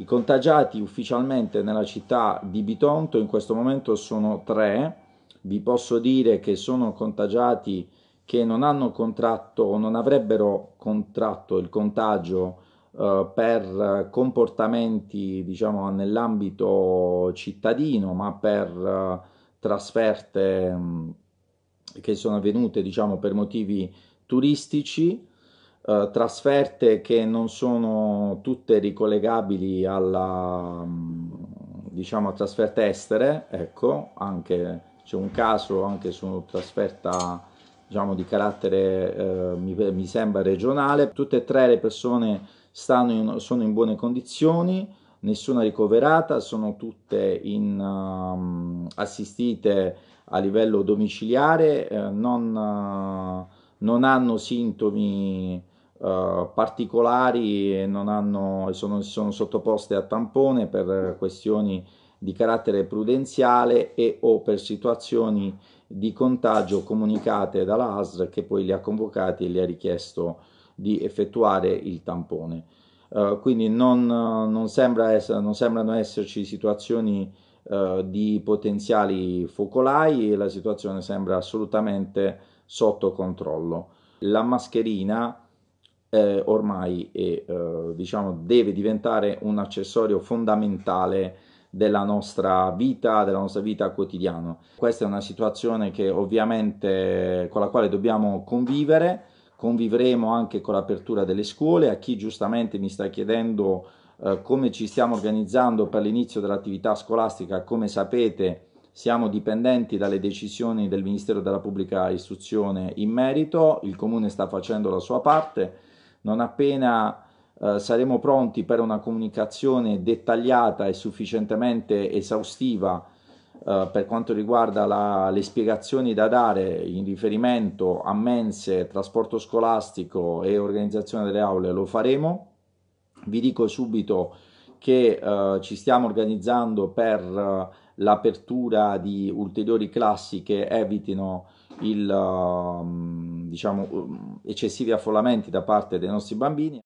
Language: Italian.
I contagiati ufficialmente nella città di Bitonto in questo momento sono tre. Vi posso dire che sono contagiati che non hanno contratto o non avrebbero contratto il contagio eh, per comportamenti, diciamo, nell'ambito cittadino, ma per eh, trasferte mh, mm, che sono avvenute, diciamo, per motivi turistici eh, trasferte che non sono tutte ricollegabili alla mm, diciamo a trasferte estere, ecco, anche c'è un caso anche su trasferta diciamo di carattere eh, mi, mi, sembra regionale, tutte e tre le persone in, sono in buone condizioni, nessuna ricoverata, sono tutte in, um, assistite a livello domiciliare, eh, non, uh, non, hanno sintomi Uh, particolari e non hanno, sono, sono, sottoposte a tampone per questioni di carattere prudenziale e o per situazioni di contagio comunicate dalla ASR che poi li ha convocati e gli ha richiesto di effettuare il tampone. Uh, quindi non, non, sembra essere, non, sembrano esserci situazioni uh, di potenziali focolai e la situazione sembra assolutamente sotto controllo. La mascherina eh, ormai è, eh, diciamo, deve diventare un accessorio fondamentale della nostra vita, della nostra vita quotidiana. Questa è una situazione che ovviamente con la quale dobbiamo convivere, convivremo anche con l'apertura delle scuole, a chi giustamente mi sta chiedendo eh, come ci stiamo organizzando per l'inizio dell'attività scolastica, come sapete siamo dipendenti dalle decisioni del Ministero della Pubblica Istruzione in merito, il Comune sta facendo la sua parte, non appena eh, saremo pronti per una comunicazione dettagliata e sufficientemente esaustiva eh, per quanto riguarda la, le spiegazioni da dare in riferimento a mense, trasporto scolastico e organizzazione delle aule, lo faremo. Vi dico subito che eh, ci stiamo organizzando per eh, l'apertura di ulteriori classi che evitino il... Um, diciamo, ehm, eccessivi affollamenti da parte dei nostri bambini.